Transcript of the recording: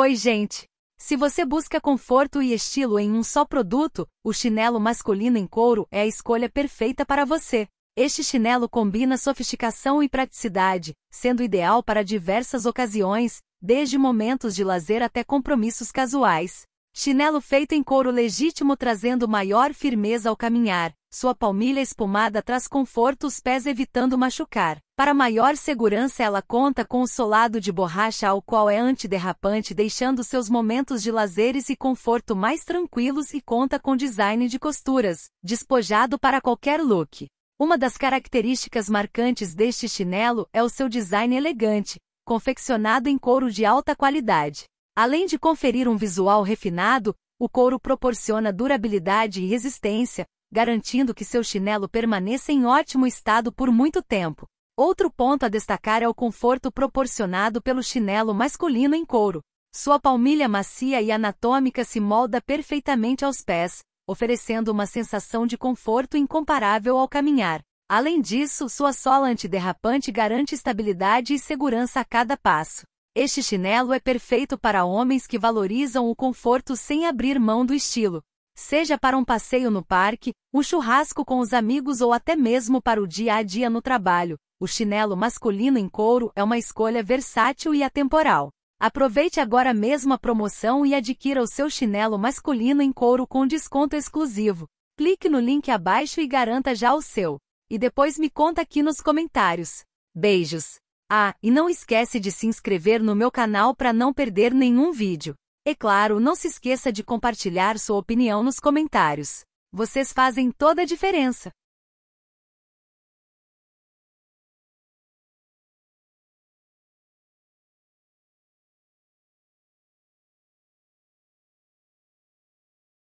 Oi, gente! Se você busca conforto e estilo em um só produto, o chinelo masculino em couro é a escolha perfeita para você. Este chinelo combina sofisticação e praticidade, sendo ideal para diversas ocasiões, desde momentos de lazer até compromissos casuais. Chinelo feito em couro legítimo trazendo maior firmeza ao caminhar, sua palmilha espumada traz conforto os pés evitando machucar. Para maior segurança ela conta com o solado de borracha ao qual é antiderrapante deixando seus momentos de lazeres e conforto mais tranquilos e conta com design de costuras, despojado para qualquer look. Uma das características marcantes deste chinelo é o seu design elegante, confeccionado em couro de alta qualidade. Além de conferir um visual refinado, o couro proporciona durabilidade e resistência, garantindo que seu chinelo permaneça em ótimo estado por muito tempo. Outro ponto a destacar é o conforto proporcionado pelo chinelo masculino em couro. Sua palmilha macia e anatômica se molda perfeitamente aos pés, oferecendo uma sensação de conforto incomparável ao caminhar. Além disso, sua sola antiderrapante garante estabilidade e segurança a cada passo. Este chinelo é perfeito para homens que valorizam o conforto sem abrir mão do estilo seja para um passeio no parque, um churrasco com os amigos ou até mesmo para o dia a dia no trabalho, o chinelo masculino em couro é uma escolha versátil e atemporal. Aproveite agora mesmo a promoção e adquira o seu chinelo masculino em couro com desconto exclusivo. Clique no link abaixo e garanta já o seu. E depois me conta aqui nos comentários. Beijos! Ah, e não esquece de se inscrever no meu canal para não perder nenhum vídeo. E é claro, não se esqueça de compartilhar sua opinião nos comentários. Vocês fazem toda a diferença.